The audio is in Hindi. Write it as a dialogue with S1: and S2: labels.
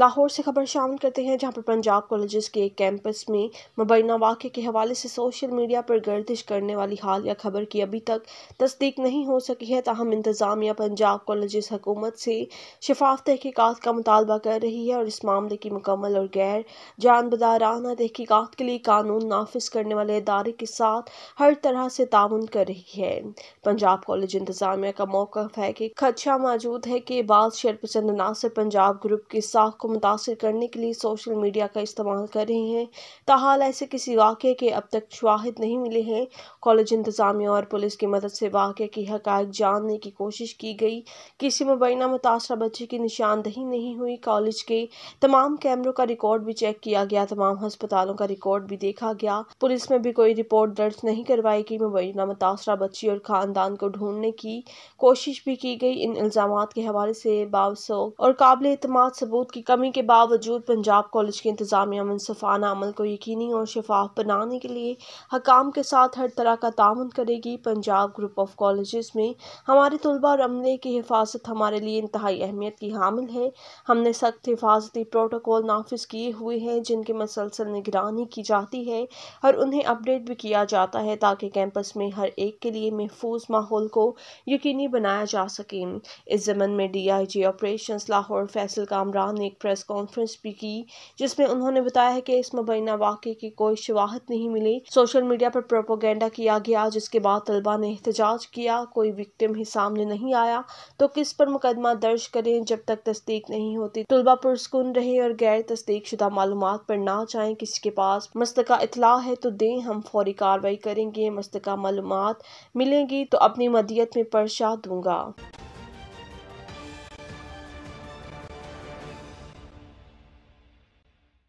S1: लाहौर से खबर शामिल करते हैं जहां पर पंजाब कॉलेज के कैंपस में मुबैना वाक़े के हवाले से सोशल मीडिया पर गर्दिश करने वाली हाल या खबर की अभी तक तस्दीक नहीं हो सकी है ताहम इंतज़ामिया पंजाब कॉलेज हकूमत से शफाफ तहकीकत का मुतालबा कर रही है और इस मामले की मुकम्मल और गैर जानबदाराना तहकीकत के लिए कानून नाफिज करने वाले इदारे के साथ हर तरह से ताउन कर रही है पंजाब कॉलेज इंतज़ामिया का मौक़ है कि खदशा मौजूद है कि बाद पसंद नासिर पंजाब ग्रुप की साख को मुतासर करने के लिए सोशल मीडिया का इस्तेमाल कर रही हैं ताहाल ऐसे किसी वाक़े के अब तक शवाहद नहीं मिले हैं कॉलेज इंतज़ामिया और पुलिस की मदद से वाक़े की हकायक जानने की कोशिश की गई किसी मुबैना मुतासर बच्चे की निशानदही नहीं हुई कॉलेज के तमाम कैमरों का रिकॉर्ड भी चेक किया गया तमाम हस्पतालों का रिकॉर्ड भी देखा गया पुलिस में भी कोई रिपोर्ट दर्ज नहीं करवाई गई मुबैना मुतासरा बच्ची और खानदान को ढूंढने की कोशिश भी की गई इन इल्ज़ाम के हवाले से बावसों और काबिल सबूत की कम कमी के बावजूद पंजाब कॉलेज के इंतज़ामिया मनसफाना अमल को यकीनी और शफाफ बनाने के लिए हकाम के साथ हर तरह का ताउन करेगी पंजाब ग्रुप ऑफ कॉलेज में हमारे तलबा और अमले की हिफाजत हमारे लिए इंतहाई अहमियत की हामिल है हमने सख्त हिफाजती प्रोटोकॉल नाफिज किए हुए हैं जिनके मसलसल निगरानी की जाती है और उन्हें अपडेट भी किया जाता है ताकि कैंपस में हर एक के लिए महफूज माहौल को यकीनी बनाया जा सके इस जमन में D I G operation Lahore Faisal Kamran ने एक प्रेस कॉन्फ्रेंस भी की जिसमें उन्होंने बताया है कि इस मुबैना वाक़े की कोई शवाहत नहीं मिली सोशल मीडिया पर प्रोपोगेंडा किया गया जिसके बाद तलबा ने एहतजाज किया कोई विक्टिम ही सामने नहीं आया तो किस पर मुकदमा दर्ज करें जब तक तस्दीक नहीं होती तलबा पुरस्कून रहे और गैर तस्दीक शुदा मालूम पर ना जाएं किसी के पास मस्तका इतला है तो दें हम फौरी कार्रवाई करेंगे मस्तका मालूम मिलेंगी तो अपनी मदियत में पर्चा दूंगा